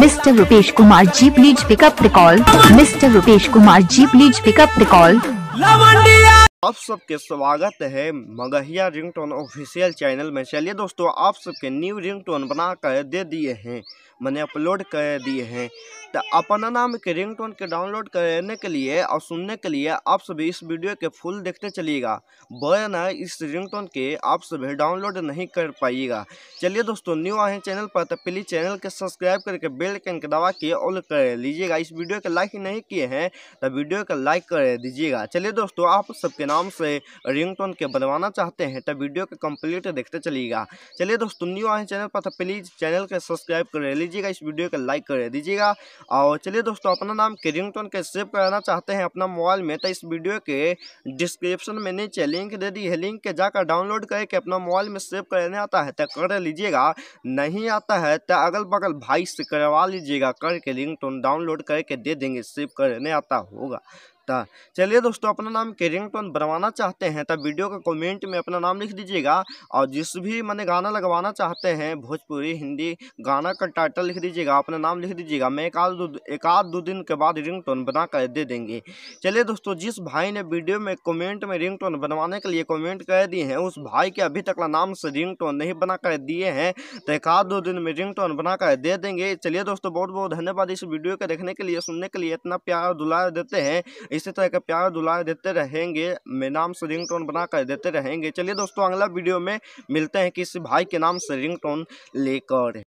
mister Rupesh Kumar ji please pick up recall mister Rupesh Kumar ji please pick up recall आप सबके स्वागत है मगहिया रिंगटोन ऑफिशियल चैनल में चलिए दोस्तों आप सबके न्यू रिंगटोन बना कर दे दिए हैं मैंने अपलोड कर दिए हैं तो अपना नाम के रिंगटोन के डाउनलोड करने के लिए और सुनने के लिए आप सभी इस वीडियो के फुल देखते चलिएगा वरना इस रिंगटोन के आप सभी डाउनलोड नहीं कर पाइएगा चलिए दोस्तों न्यू आए चैनल पर तो प्लीज़ चैनल के सब्सक्राइब करके बेल के दबा के ऑल कर लीजिएगा इस वीडियो के लाइक नहीं किए हैं तो वीडियो का लाइक कर दीजिएगा चलिए दोस्तों आप सबके नाम से रिंग के बनवाना चाहते हैं तो वीडियो के कंप्लीट देखते चलिएगा चलिए दोस्तों न्यू आए चैनल पर तो प्लीज़ चैनल के सब्सक्राइब कर लीजिएगा इस वीडियो का लाइक कर दीजिएगा और चलिए दोस्तों अपना नाम के रिंगटोन के सेव कराना चाहते हैं अपना मोबाइल में तो इस वीडियो के डिस्क्रिप्शन में नीचे लिंक दे दी है लिंक के जाकर डाउनलोड करके अपना मोबाइल में सेव करने आता है तो कर लीजिएगा नहीं आता है तो अगल बगल भाई से करवा लीजिएगा करके रिंग डाउनलोड करके दे देंगे सेव करने आता होगा सकता चलिए दोस्तों अपना नाम टोन बनवाना चाहते हैं तब वीडियो का कमेंट में अपना नाम लिख दीजिएगा और जिस भी मैंने गाना लगवाना चाहते हैं भोजपुरी हिंदी गाना का टाइटल लिख दीजिएगा अपना नाम लिख दीजिएगा मैं एक आध एक आध दो दिन के बाद रिंग टोन बना कर दे देंगे चलिए दोस्तों जिस भाई ने वीडियो में कॉमेंट में रिंग टोन बनवाने के लिए कॉमेंट कर दिए हैं उस भाई के अभी तक नाम से रिंग टोन नहीं बना कर दिए हैं तो एक आध दो दिन में रिंग टोन बना कर दे देंगे चलिए दोस्तों बहुत बहुत धन्यवाद इस वीडियो को देखने के लिए सुनने के लिए इतना प्यार दुलार देते हैं इसी तरह के प्यार दुलार देते रहेंगे मे नाम से रिंग टोन बना कर देते रहेंगे चलिए दोस्तों अगला वीडियो में मिलते हैं किसी भाई के नाम से रिंग टोन लेकर